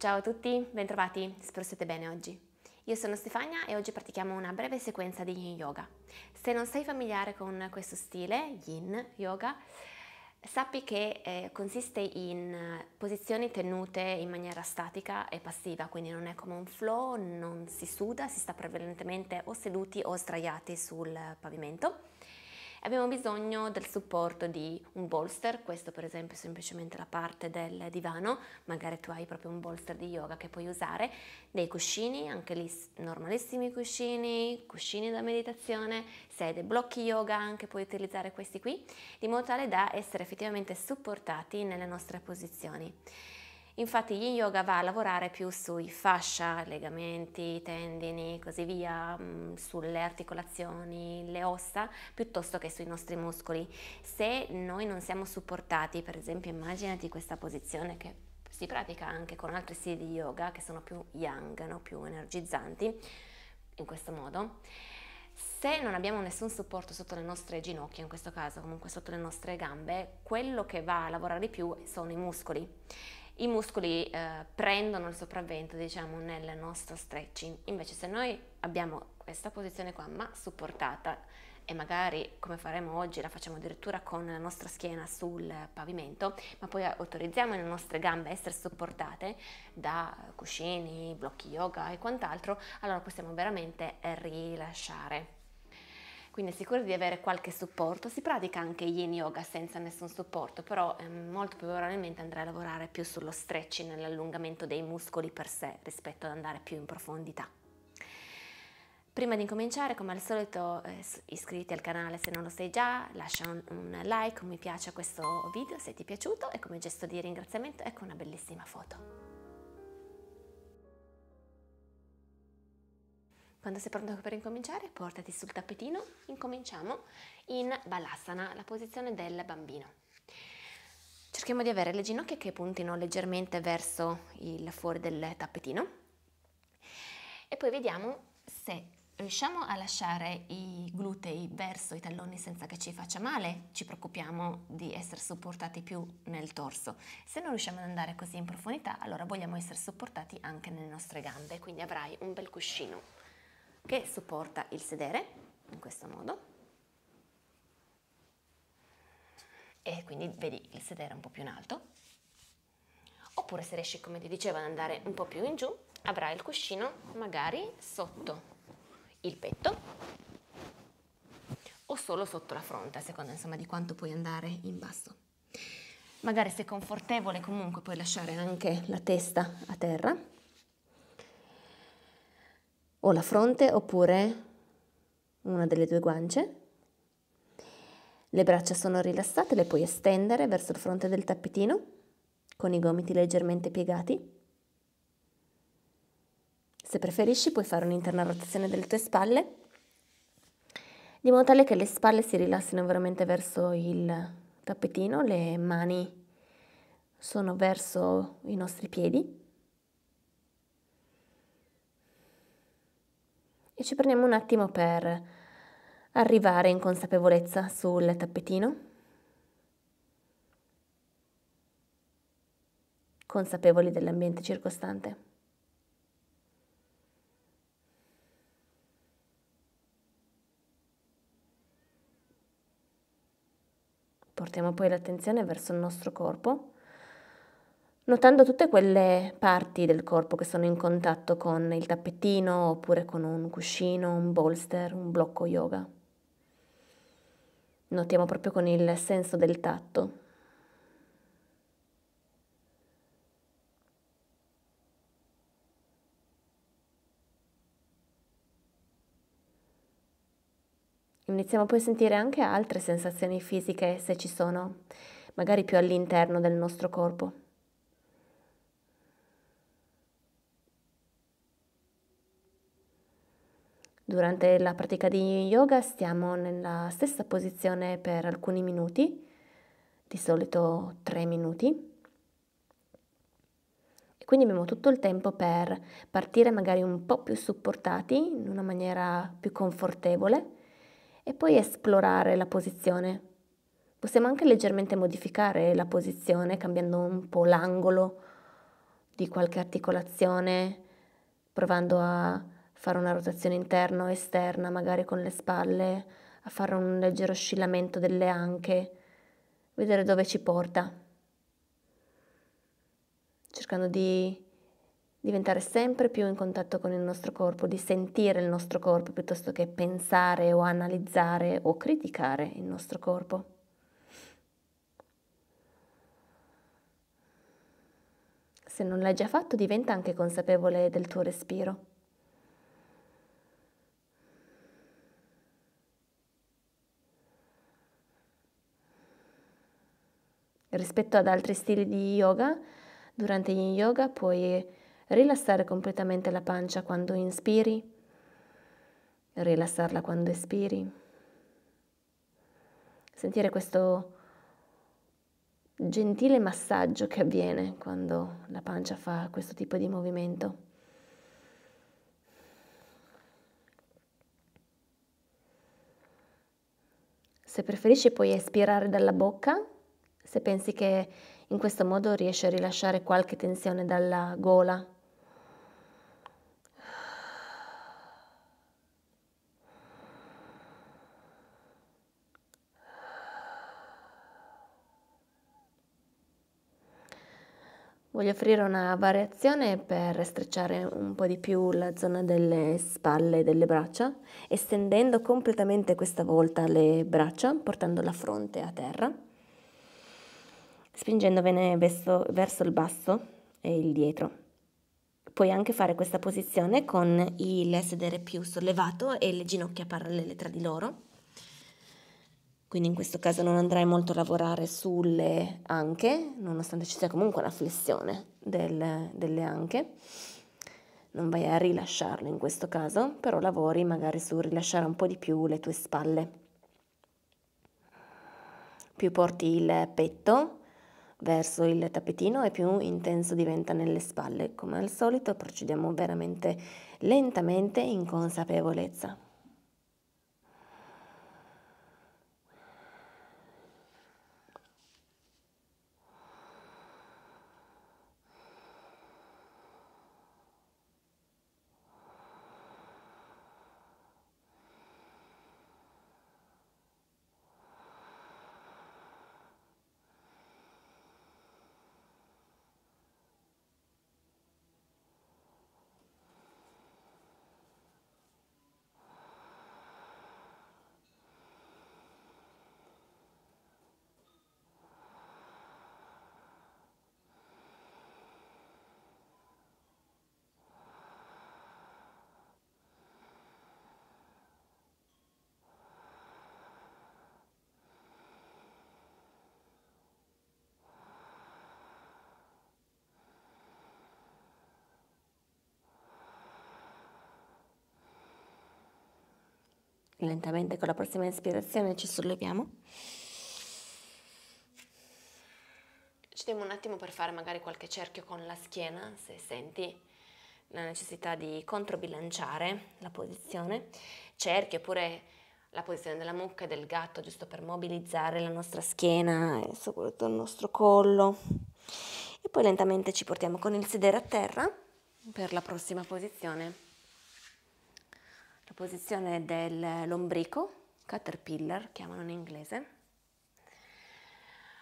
Ciao a tutti, bentrovati, spero siete bene oggi. Io sono Stefania e oggi pratichiamo una breve sequenza di Yin Yoga. Se non sei familiare con questo stile, Yin Yoga, sappi che eh, consiste in eh, posizioni tenute in maniera statica e passiva, quindi non è come un flow, non si suda, si sta prevalentemente o seduti o sdraiati sul pavimento abbiamo bisogno del supporto di un bolster, questo per esempio è semplicemente la parte del divano, magari tu hai proprio un bolster di yoga che puoi usare, dei cuscini, anche lì normalissimi cuscini, cuscini da meditazione, se hai dei blocchi yoga anche puoi utilizzare questi qui, di modo tale da essere effettivamente supportati nelle nostre posizioni. Infatti Yin Yoga va a lavorare più sui fascia, legamenti, tendini, così via, mm, sulle articolazioni, le ossa, piuttosto che sui nostri muscoli. Se noi non siamo supportati, per esempio immaginati questa posizione che si pratica anche con altri stili di yoga che sono più yang, no? più energizzanti, in questo modo. Se non abbiamo nessun supporto sotto le nostre ginocchia, in questo caso comunque sotto le nostre gambe, quello che va a lavorare di più sono i muscoli i muscoli eh, prendono il sopravvento diciamo nel nostro stretching invece se noi abbiamo questa posizione qua ma supportata e magari come faremo oggi la facciamo addirittura con la nostra schiena sul pavimento ma poi autorizziamo le nostre gambe a essere supportate da cuscini, blocchi yoga e quant'altro allora possiamo veramente rilasciare quindi è sicuro di avere qualche supporto. Si pratica anche yin yoga senza nessun supporto, però eh, molto probabilmente andrai a lavorare più sullo stretching, nell'allungamento dei muscoli per sé rispetto ad andare più in profondità. Prima di incominciare, come al solito, eh, iscriviti al canale se non lo sei già, lascia un, un like, un mi piace a questo video se ti è piaciuto e come gesto di ringraziamento ecco una bellissima foto. Quando sei pronto per incominciare, portati sul tappetino, incominciamo in balasana, la posizione del bambino. Cerchiamo di avere le ginocchia che puntino leggermente verso il fuori del tappetino e poi vediamo se riusciamo a lasciare i glutei verso i talloni senza che ci faccia male, ci preoccupiamo di essere supportati più nel torso. Se non riusciamo ad andare così in profondità, allora vogliamo essere supportati anche nelle nostre gambe, quindi avrai un bel cuscino che supporta il sedere, in questo modo. E quindi vedi il sedere un po' più in alto. Oppure se riesci, come ti dicevo, ad andare un po' più in giù, avrai il cuscino magari sotto il petto o solo sotto la fronte, a seconda insomma di quanto puoi andare in basso. Magari se è confortevole comunque puoi lasciare anche la testa a terra o la fronte oppure una delle due guance. Le braccia sono rilassate, le puoi estendere verso il fronte del tappetino con i gomiti leggermente piegati. Se preferisci puoi fare un'interna rotazione delle tue spalle, di modo tale che le spalle si rilassino veramente verso il tappetino, le mani sono verso i nostri piedi e ci prendiamo un attimo per arrivare in consapevolezza sul tappetino. consapevoli dell'ambiente circostante. Portiamo poi l'attenzione verso il nostro corpo notando tutte quelle parti del corpo che sono in contatto con il tappetino oppure con un cuscino, un bolster, un blocco yoga. Notiamo proprio con il senso del tatto. Iniziamo poi a sentire anche altre sensazioni fisiche se ci sono, magari più all'interno del nostro corpo. Durante la pratica di yoga stiamo nella stessa posizione per alcuni minuti, di solito tre minuti. E quindi abbiamo tutto il tempo per partire magari un po' più supportati, in una maniera più confortevole, e poi esplorare la posizione. Possiamo anche leggermente modificare la posizione cambiando un po' l'angolo di qualche articolazione, provando a fare una rotazione interna o esterna, magari con le spalle, a fare un leggero oscillamento delle anche, vedere dove ci porta, cercando di diventare sempre più in contatto con il nostro corpo, di sentire il nostro corpo piuttosto che pensare o analizzare o criticare il nostro corpo. Se non l'hai già fatto diventa anche consapevole del tuo respiro. Rispetto ad altri stili di yoga, durante gli yoga puoi rilassare completamente la pancia quando inspiri, rilassarla quando espiri. Sentire questo gentile massaggio che avviene quando la pancia fa questo tipo di movimento. Se preferisci puoi espirare dalla bocca se pensi che in questo modo riesci a rilasciare qualche tensione dalla gola. Voglio offrire una variazione per strecciare un po' di più la zona delle spalle e delle braccia, estendendo completamente questa volta le braccia, portando la fronte a terra spingendovene verso, verso il basso e il dietro. Puoi anche fare questa posizione con il sedere più sollevato e le ginocchia parallele tra di loro. Quindi in questo caso non andrai molto a lavorare sulle anche, nonostante ci sia comunque una flessione del, delle anche. Non vai a rilasciarlo in questo caso, però lavori magari su rilasciare un po' di più le tue spalle. Più porti il petto verso il tappetino e più intenso diventa nelle spalle. Come al solito procediamo veramente lentamente in consapevolezza. Lentamente con la prossima ispirazione ci solleviamo. Ci diamo un attimo per fare magari qualche cerchio con la schiena, se senti la necessità di controbilanciare la posizione. Cerchio oppure la posizione della mucca e del gatto, giusto per mobilizzare la nostra schiena e soprattutto il nostro collo. E poi lentamente ci portiamo con il sedere a terra per la prossima posizione la posizione del lombrico, caterpillar chiamano in inglese.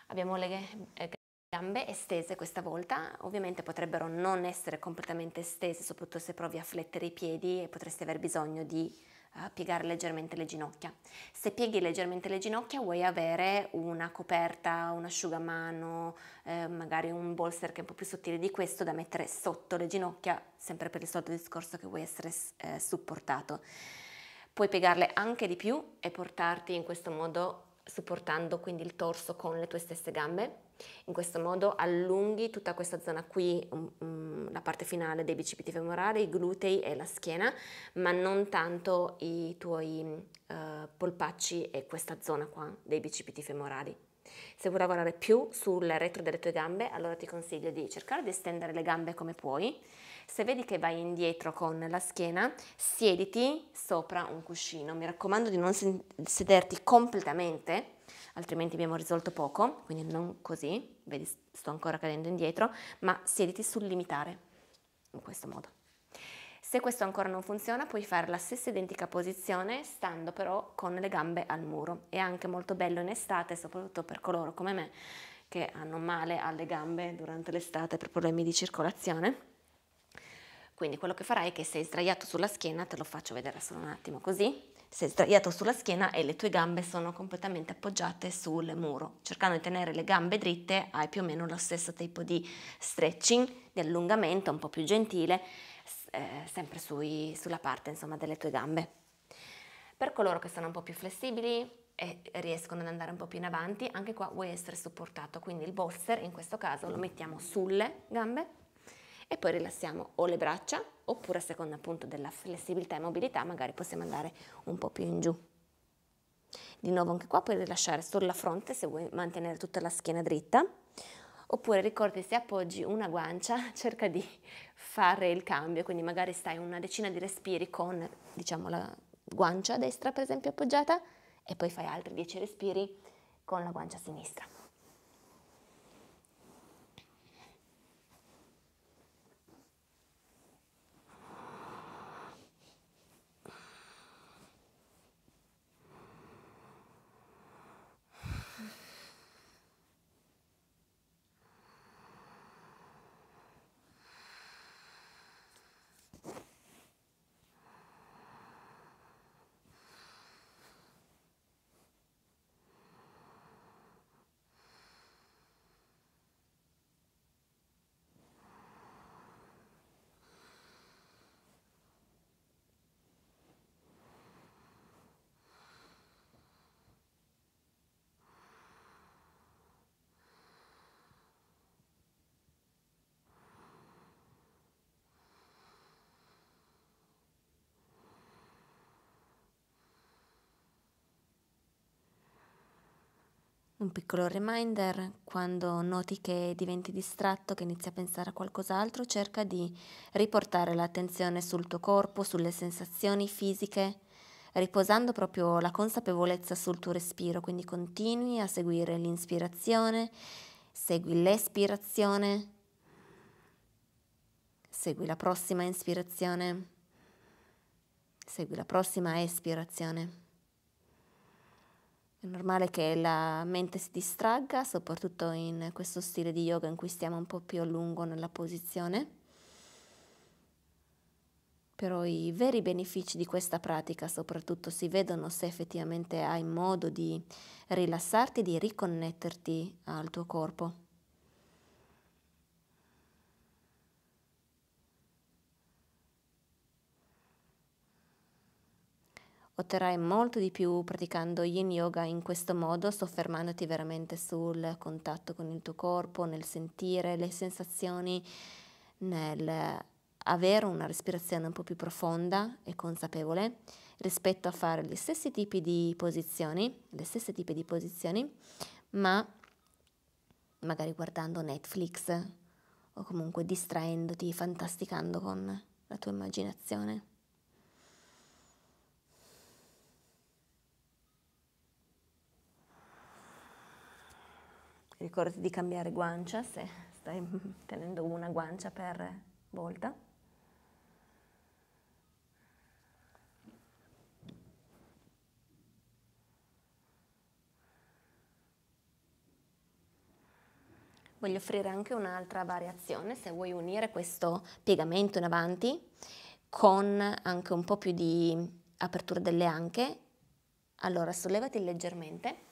Abbiamo le eh, gambe estese questa volta, ovviamente potrebbero non essere completamente estese, soprattutto se provi a flettere i piedi e potresti aver bisogno di piegare leggermente le ginocchia. Se pieghi leggermente le ginocchia vuoi avere una coperta, un asciugamano, eh, magari un bolster che è un po' più sottile di questo da mettere sotto le ginocchia, sempre per il solito discorso che vuoi essere eh, supportato. Puoi piegarle anche di più e portarti in questo modo supportando quindi il torso con le tue stesse gambe in questo modo allunghi tutta questa zona qui, mm, mm, la parte finale dei bicipiti femorali, i glutei e la schiena, ma non tanto i tuoi uh, polpacci e questa zona qua dei bicipiti femorali. Se vuoi lavorare più sul retro delle tue gambe, allora ti consiglio di cercare di estendere le gambe come puoi. Se vedi che vai indietro con la schiena, siediti sopra un cuscino. Mi raccomando di non sederti completamente altrimenti abbiamo risolto poco, quindi non così, vedi sto ancora cadendo indietro, ma siediti sul limitare, in questo modo. Se questo ancora non funziona puoi fare la stessa identica posizione stando però con le gambe al muro. È anche molto bello in estate, soprattutto per coloro come me che hanno male alle gambe durante l'estate per problemi di circolazione. Quindi quello che farai è che sei sdraiato sulla schiena, te lo faccio vedere solo un attimo così, sei sdraiato sulla schiena e le tue gambe sono completamente appoggiate sul muro. Cercando di tenere le gambe dritte hai più o meno lo stesso tipo di stretching, di allungamento un po' più gentile, eh, sempre sui, sulla parte insomma, delle tue gambe. Per coloro che sono un po' più flessibili e riescono ad andare un po' più in avanti, anche qua vuoi essere supportato, quindi il bolster in questo caso lo mettiamo sulle gambe e poi rilassiamo o le braccia oppure a seconda appunto della flessibilità e mobilità magari possiamo andare un po' più in giù. Di nuovo anche qua puoi rilasciare solo la fronte se vuoi mantenere tutta la schiena dritta oppure ricordi se appoggi una guancia cerca di fare il cambio quindi magari stai una decina di respiri con diciamo la guancia destra per esempio appoggiata e poi fai altri 10 respiri con la guancia sinistra. un piccolo reminder, quando noti che diventi distratto, che inizi a pensare a qualcos'altro, cerca di riportare l'attenzione sul tuo corpo, sulle sensazioni fisiche, riposando proprio la consapevolezza sul tuo respiro, quindi continui a seguire l'inspirazione, segui l'espirazione, segui la prossima inspirazione, segui la prossima espirazione. È normale che la mente si distragga, soprattutto in questo stile di yoga in cui stiamo un po' più a lungo nella posizione. Però i veri benefici di questa pratica soprattutto si vedono se effettivamente hai modo di rilassarti, di riconnetterti al tuo corpo. otterrai molto di più praticando yin yoga in questo modo, soffermandoti veramente sul contatto con il tuo corpo, nel sentire le sensazioni, nel avere una respirazione un po' più profonda e consapevole rispetto a fare gli stessi tipi di posizioni, le stesse tipi di posizioni, ma magari guardando Netflix o comunque distraendoti, fantasticando con la tua immaginazione. Ricordati di cambiare guancia se stai tenendo una guancia per volta. voglio offrire anche un'altra variazione se vuoi unire questo piegamento in avanti con anche un po' più di apertura delle anche allora sollevati leggermente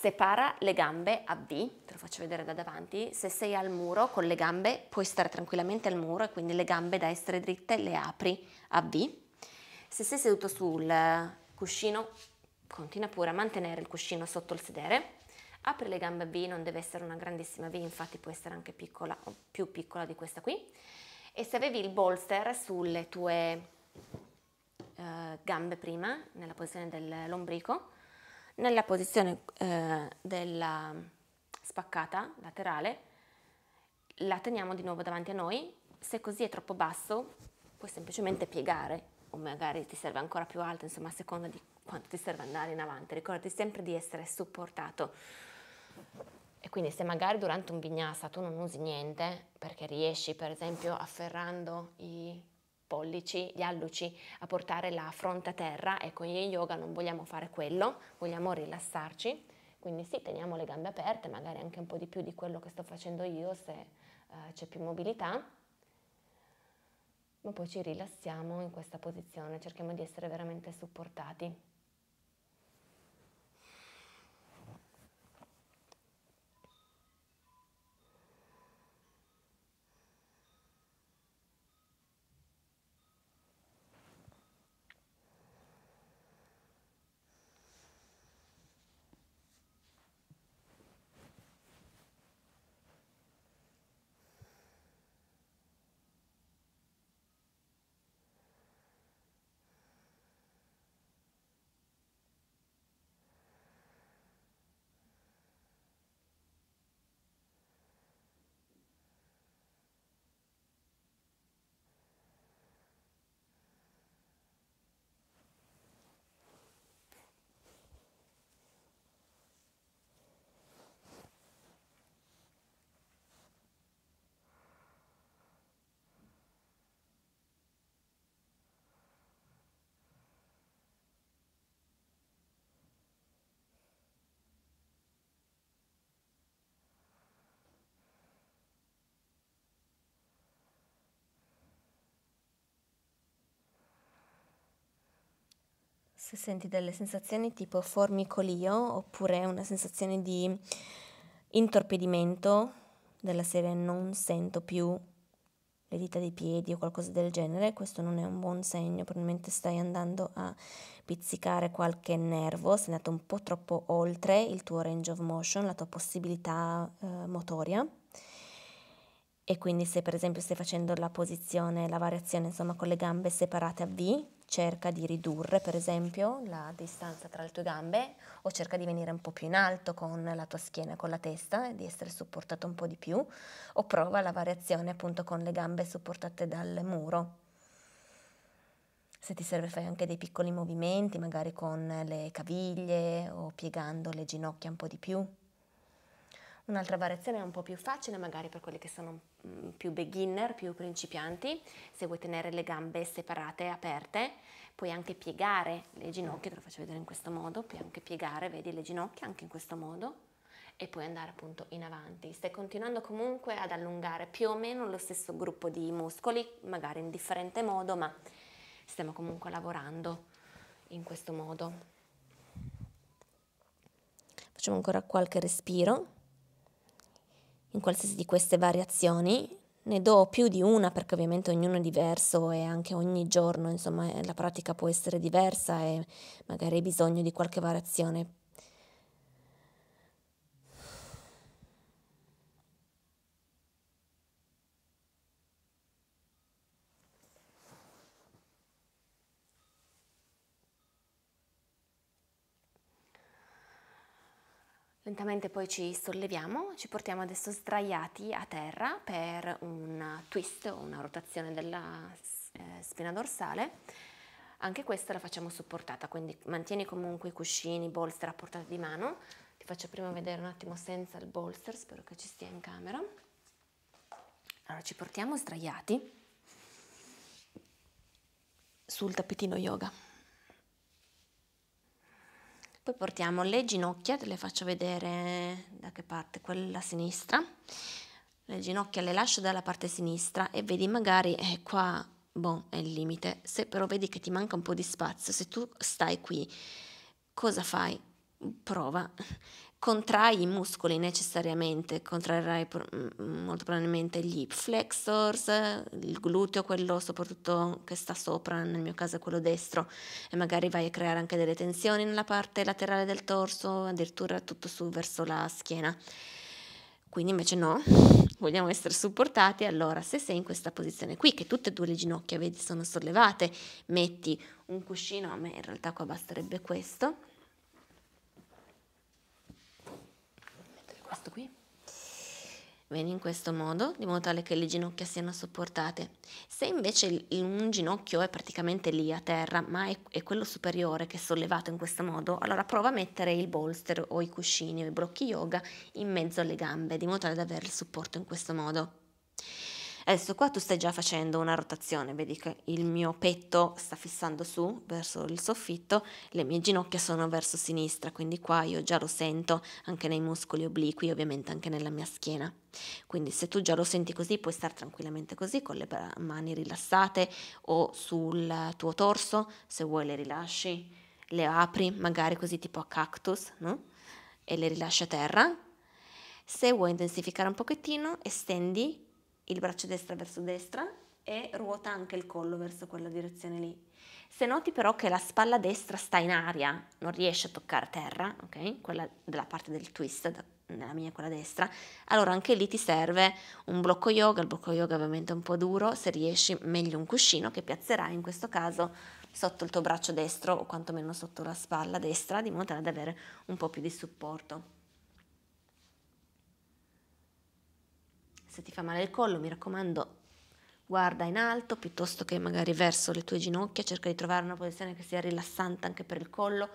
separa le gambe a V, te lo faccio vedere da davanti, se sei al muro con le gambe puoi stare tranquillamente al muro e quindi le gambe da essere dritte le apri a V, se sei seduto sul cuscino continua pure a mantenere il cuscino sotto il sedere, apri le gambe a V, non deve essere una grandissima V, infatti può essere anche piccola o più piccola di questa qui, e se avevi il bolster sulle tue eh, gambe prima, nella posizione del lombrico, nella posizione eh, della spaccata laterale la teniamo di nuovo davanti a noi, se così è troppo basso puoi semplicemente piegare o magari ti serve ancora più alto, insomma a seconda di quanto ti serve andare in avanti, ricordati sempre di essere supportato. E quindi se magari durante un vignassa tu non usi niente, perché riesci per esempio afferrando i pollici, gli alluci a portare la fronte a terra, ecco in yoga non vogliamo fare quello, vogliamo rilassarci, quindi sì, teniamo le gambe aperte, magari anche un po' di più di quello che sto facendo io se eh, c'è più mobilità, ma poi ci rilassiamo in questa posizione, cerchiamo di essere veramente supportati. se senti delle sensazioni tipo formicolio oppure una sensazione di intorpidimento della serie non sento più le dita dei piedi o qualcosa del genere, questo non è un buon segno, probabilmente stai andando a pizzicare qualche nervo, sei andato un po' troppo oltre il tuo range of motion, la tua possibilità eh, motoria. E quindi se per esempio stai facendo la posizione, la variazione, insomma, con le gambe separate a V, cerca di ridurre per esempio la distanza tra le tue gambe o cerca di venire un po' più in alto con la tua schiena con la testa di essere supportato un po' di più o prova la variazione appunto con le gambe supportate dal muro. Se ti serve fai anche dei piccoli movimenti, magari con le caviglie o piegando le ginocchia un po' di più. Un'altra variazione è un po' più facile magari per quelli che sono mm, più beginner, più principianti, se vuoi tenere le gambe separate e aperte, puoi anche piegare le ginocchia, te lo faccio vedere in questo modo, puoi anche piegare, vedi le ginocchia anche in questo modo e puoi andare appunto in avanti. Stai continuando comunque ad allungare più o meno lo stesso gruppo di muscoli, magari in differente modo, ma stiamo comunque lavorando in questo modo. Facciamo ancora qualche respiro in qualsiasi di queste variazioni. Ne do più di una perché ovviamente ognuno è diverso e anche ogni giorno, insomma, eh, la pratica può essere diversa e magari hai bisogno di qualche variazione lentamente poi ci solleviamo, ci portiamo adesso sdraiati a terra per un twist o una rotazione della eh, spina dorsale. Anche questa la facciamo supportata, quindi mantieni comunque i cuscini, i bolster a portata di mano. Ti faccio prima vedere un attimo senza il bolster, spero che ci stia in camera. Allora ci portiamo sdraiati sul tappetino yoga. Poi portiamo le ginocchia, te le faccio vedere da che parte, quella sinistra. Le ginocchia le lascio dalla parte sinistra e vedi magari eh, qua boh, è il limite. Se però vedi che ti manca un po' di spazio, se tu stai qui, cosa fai? Prova contrai i muscoli necessariamente, contrarrai molto probabilmente gli hip flexors, il gluteo, quello soprattutto che sta sopra, nel mio caso è quello destro, e magari vai a creare anche delle tensioni nella parte laterale del torso, addirittura tutto su verso la schiena. Quindi invece no, vogliamo essere supportati, allora se sei in questa posizione qui, che tutte e due le ginocchia, vedi, sono sollevate, metti un cuscino, a me in realtà qua basterebbe questo, questo qui. Bene, in questo modo, di modo tale che le ginocchia siano supportate. Se invece un ginocchio è praticamente lì a terra, ma è, è quello superiore che è sollevato in questo modo, allora prova a mettere il bolster o i cuscini o i blocchi yoga in mezzo alle gambe, di modo tale da avere il supporto in questo modo. Adesso qua tu stai già facendo una rotazione, vedi che il mio petto sta fissando su verso il soffitto, le mie ginocchia sono verso sinistra, quindi qua io già lo sento anche nei muscoli obliqui, ovviamente anche nella mia schiena. Quindi se tu già lo senti così puoi stare tranquillamente così con le mani rilassate o sul tuo torso, se vuoi le rilasci, le apri magari così tipo a cactus no? e le rilasci a terra. Se vuoi intensificare un pochettino, estendi il braccio destra verso destra e ruota anche il collo verso quella direzione lì. Se noti però che la spalla destra sta in aria, non riesce a toccare terra, ok? Quella della parte del twist, da, nella mia quella destra, allora anche lì ti serve un blocco yoga, il blocco yoga ovviamente è un po' duro, se riesci meglio un cuscino che piazzerai in questo caso sotto il tuo braccio destro o quantomeno sotto la spalla destra, di modo da avere un po' più di supporto. se ti fa male il collo, mi raccomando, guarda in alto piuttosto che magari verso le tue ginocchia, cerca di trovare una posizione che sia rilassante anche per il collo.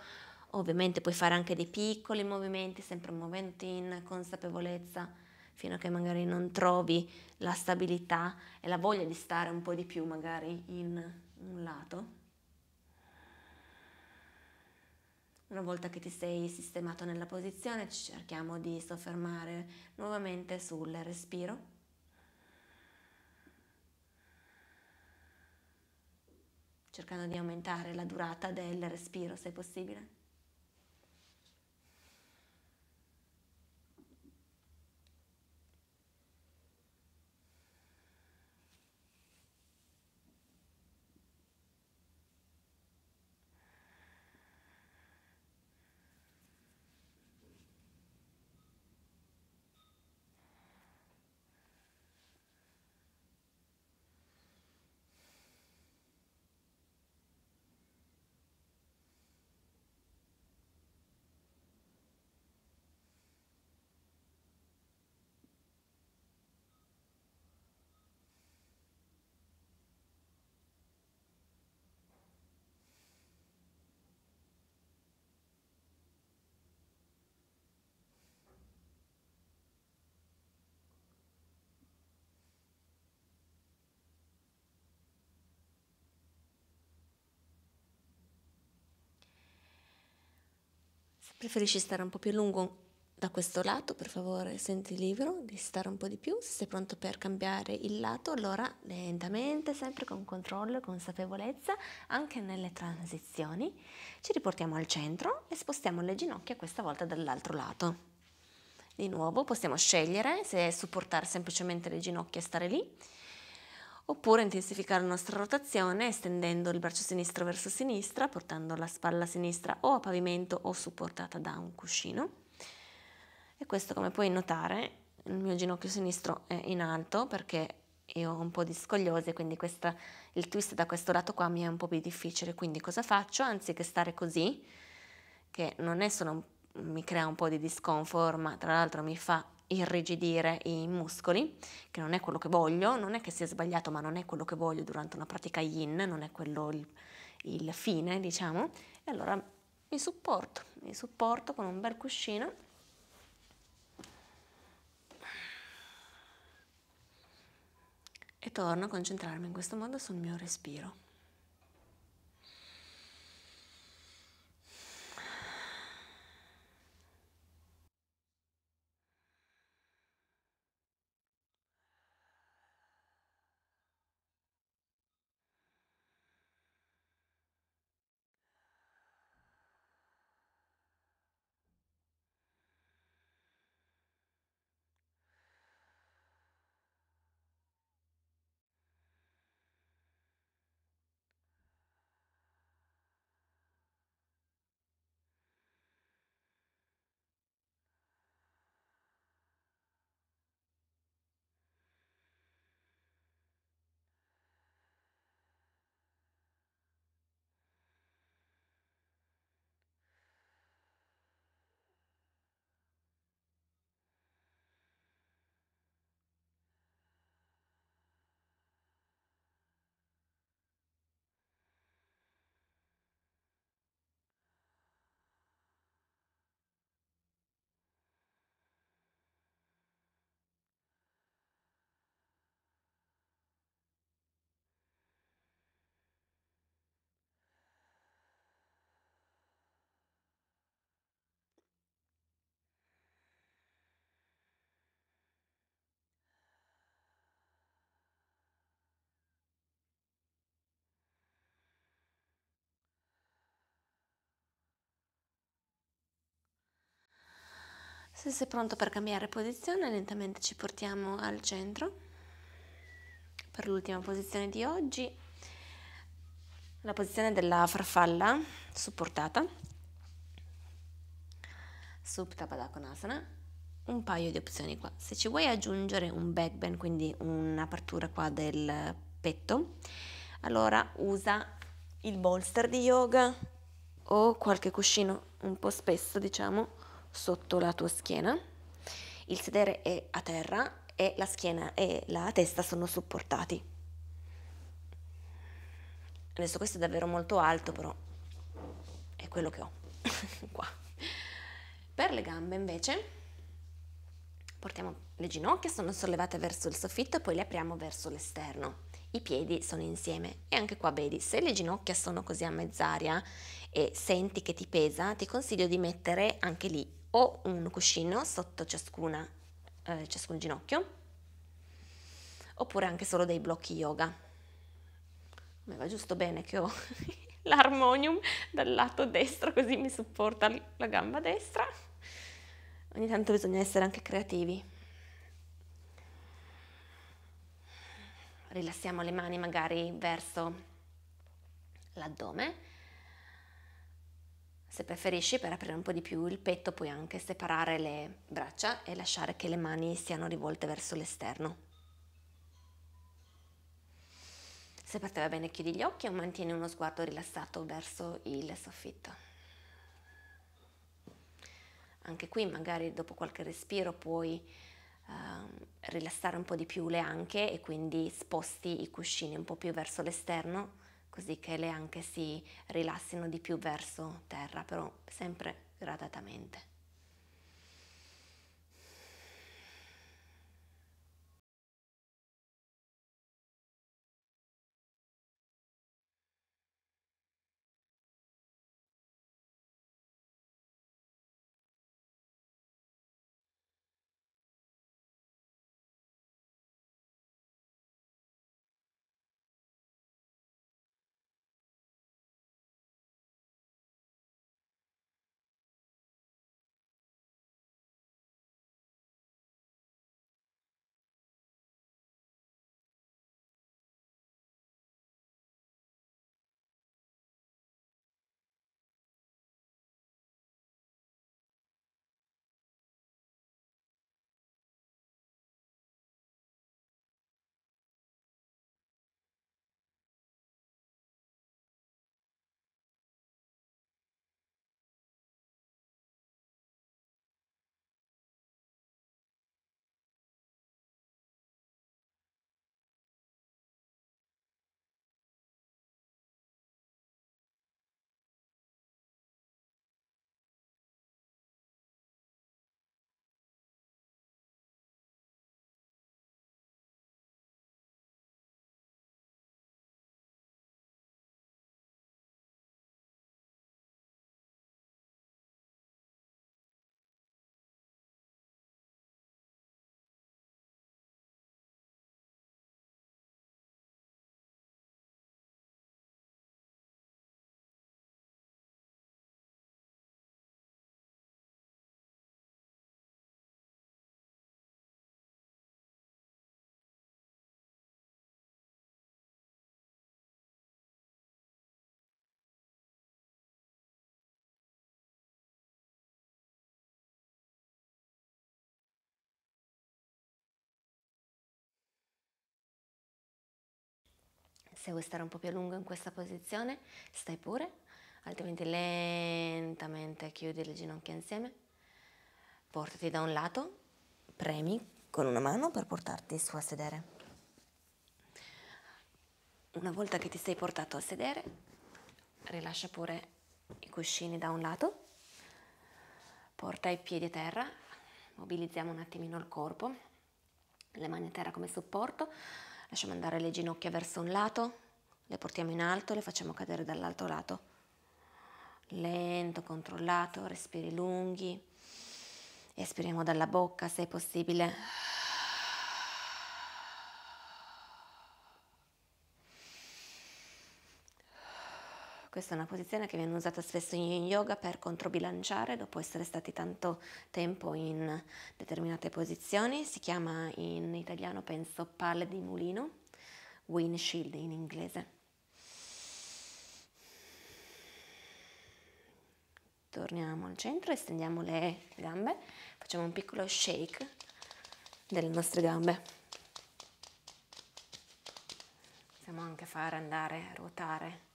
Ovviamente puoi fare anche dei piccoli movimenti, sempre muovendoti in consapevolezza fino a che magari non trovi la stabilità e la voglia di stare un po' di più magari in un lato. Una volta che ti sei sistemato nella posizione cerchiamo di soffermare nuovamente sul respiro cercando di aumentare la durata del respiro se possibile. Preferisci stare un po' più lungo da questo lato, per favore, senti libero di stare un po' di più. Se sei pronto per cambiare il lato, allora lentamente, sempre con controllo e consapevolezza, anche nelle transizioni, ci riportiamo al centro e spostiamo le ginocchia questa volta dall'altro lato. Di nuovo possiamo scegliere se supportare semplicemente le ginocchia e stare lì oppure intensificare la nostra rotazione estendendo il braccio sinistro verso sinistra, portando la spalla sinistra o a pavimento o supportata da un cuscino. E questo come puoi notare il mio ginocchio sinistro è in alto perché io ho un po' di scogliose, quindi questa, il twist da questo lato qua mi è un po' più difficile. Quindi cosa faccio? Anziché stare così, che non è solo mi crea un po' di discomfort, ma tra l'altro mi fa irrigidire i muscoli, che non è quello che voglio, non è che sia sbagliato, ma non è quello che voglio durante una pratica yin, non è quello il, il fine, diciamo, e allora mi supporto, mi supporto con un bel cuscino. E torno a concentrarmi in questo modo sul mio respiro. Se sei pronto per cambiare posizione, lentamente ci portiamo al centro. Per l'ultima posizione di oggi, la posizione della farfalla supportata, Supta Padakkonasana. Un paio di opzioni qua. Se ci vuoi aggiungere un back quindi un'apertura qua del petto, allora usa il bolster di yoga o qualche cuscino un po' spesso, diciamo, sotto la tua schiena, il sedere è a terra e la schiena e la testa sono supportati. Adesso questo è davvero molto alto, però è quello che ho qua. Per le gambe invece portiamo le ginocchia, sono sollevate verso il soffitto e poi le apriamo verso l'esterno. I piedi sono insieme e anche qua vedi, se le ginocchia sono così a mezz'aria e senti che ti pesa, ti consiglio di mettere anche lì o un cuscino sotto ciascuna, eh, ciascun ginocchio, oppure anche solo dei blocchi yoga. Mi va giusto bene che ho l'armonium dal lato destro, così mi supporta la gamba destra. Ogni tanto bisogna essere anche creativi. Rilassiamo le mani magari verso l'addome se preferisci per aprire un po' di più il petto puoi anche separare le braccia e lasciare che le mani siano rivolte verso l'esterno. Se per te va bene chiudi gli occhi e mantieni uno sguardo rilassato verso il soffitto. Anche qui magari dopo qualche respiro puoi uh, rilassare un po' di più le anche e quindi sposti i cuscini un po' più verso l'esterno così che le anche si rilassino di più verso terra, però sempre gradatamente. Se vuoi stare un po' più a lungo in questa posizione, stai pure, altrimenti lentamente chiudi le ginocchia insieme. Portati da un lato, premi con una mano per portarti su a sedere. Una volta che ti sei portato a sedere, rilascia pure i cuscini da un lato, porta i piedi a terra, mobilizziamo un attimino il corpo, le mani a terra come supporto, Lasciamo andare le ginocchia verso un lato, le portiamo in alto, le facciamo cadere dall'altro lato. Lento, controllato, respiri lunghi. Espiriamo dalla bocca se possibile. Questa è una posizione che viene usata spesso in yoga per controbilanciare dopo essere stati tanto tempo in determinate posizioni. Si chiama in italiano, penso, palle di mulino, windshield in inglese. Torniamo al centro e stendiamo le gambe, facciamo un piccolo shake delle nostre gambe. Possiamo anche far andare, ruotare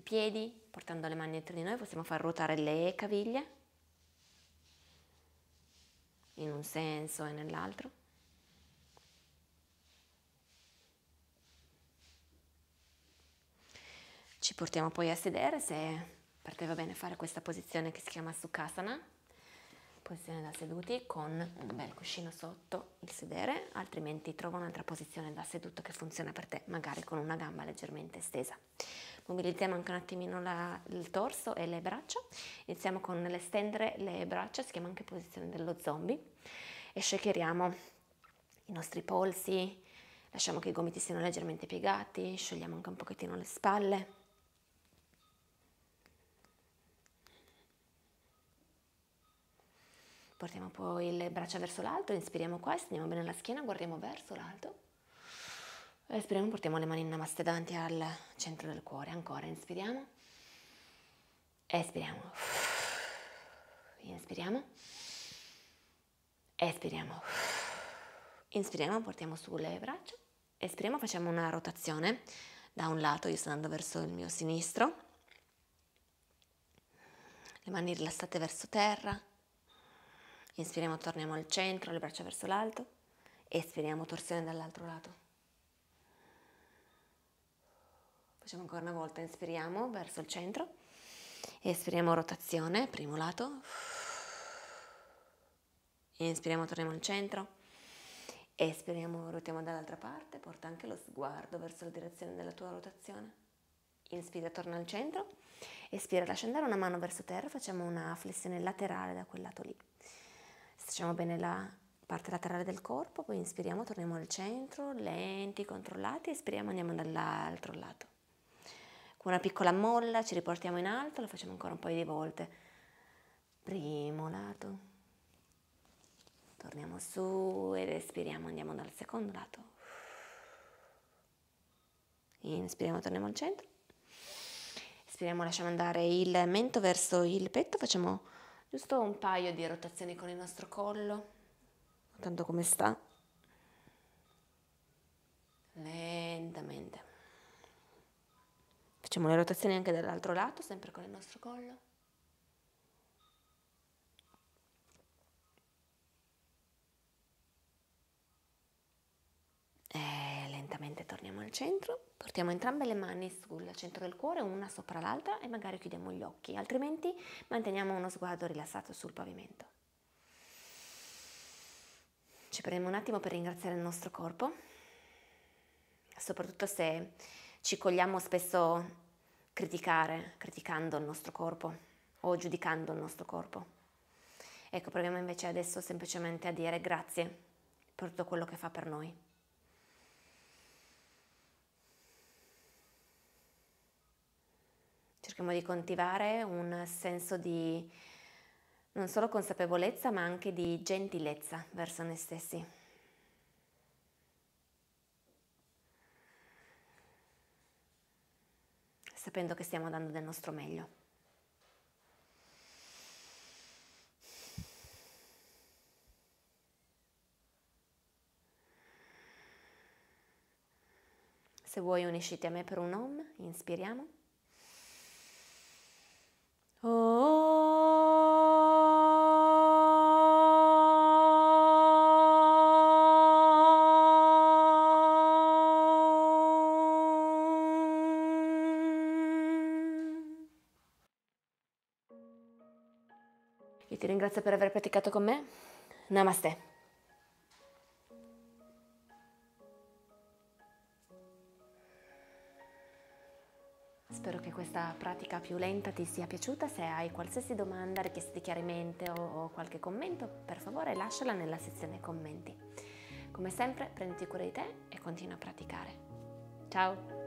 i piedi, portando le mani dentro di noi, possiamo far ruotare le caviglie in un senso e nell'altro. Ci portiamo poi a sedere, se per te va bene fare questa posizione che si chiama Sukhasana, posizione da seduti con un bel cuscino sotto il sedere, altrimenti trova un'altra posizione da seduto che funziona per te, magari con una gamba leggermente estesa mobilizziamo anche un attimino la, il torso e le braccia, iniziamo con l'estendere le braccia, si chiama anche posizione dello zombie, e shakeriamo i nostri polsi, lasciamo che i gomiti siano leggermente piegati, sciogliamo anche un pochettino le spalle. Portiamo poi le braccia verso l'alto, inspiriamo qua, esteniamo bene la schiena, guardiamo verso l'alto. Respiriamo, eh, portiamo le mani in namaste davanti al centro del cuore, ancora, inspiriamo, espiriamo, inspiriamo, espiriamo, inspiriamo, portiamo sulle braccia, espiriamo, facciamo una rotazione da un lato, io sto andando verso il mio sinistro, le mani rilassate verso terra, inspiriamo, torniamo al centro, le braccia verso l'alto, espiriamo, torsione dall'altro lato. Facciamo ancora una volta, inspiriamo verso il centro, espiriamo rotazione, primo lato, inspiriamo, torniamo al centro, espiriamo, rotiamo dall'altra parte, porta anche lo sguardo verso la direzione della tua rotazione, inspira, torna al centro, espira, lascia andare una mano verso terra, facciamo una flessione laterale da quel lato lì, facciamo bene la parte laterale del corpo, poi inspiriamo, torniamo al centro, lenti, controllati, espiriamo, andiamo dall'altro lato con una piccola molla ci riportiamo in alto, lo facciamo ancora un paio di volte. Primo lato, torniamo su ed espiriamo, andiamo dal secondo lato. Inspiriamo, torniamo al centro. Espiriamo, lasciamo andare il mento verso il petto, facciamo giusto un paio di rotazioni con il nostro collo, tanto come sta. Lentamente. Facciamo le rotazioni anche dall'altro lato, sempre con il nostro collo. E eh, lentamente torniamo al centro, portiamo entrambe le mani sul centro del cuore, una sopra l'altra e magari chiudiamo gli occhi, altrimenti manteniamo uno sguardo rilassato sul pavimento. Ci prendiamo un attimo per ringraziare il nostro corpo, soprattutto se ci cogliamo spesso criticare, criticando il nostro corpo o giudicando il nostro corpo. Ecco, proviamo invece adesso semplicemente a dire grazie per tutto quello che fa per noi. Cerchiamo di coltivare un senso di non solo consapevolezza ma anche di gentilezza verso noi stessi. sapendo che stiamo dando del nostro meglio. Se vuoi unisciti a me per un om, inspiriamo. grazie per aver praticato con me. Namaste. Spero che questa pratica più lenta ti sia piaciuta, se hai qualsiasi domanda, richiesta di chiarimento o, o qualche commento, per favore lasciala nella sezione commenti. Come sempre prenditi cura di te e continua a praticare. Ciao!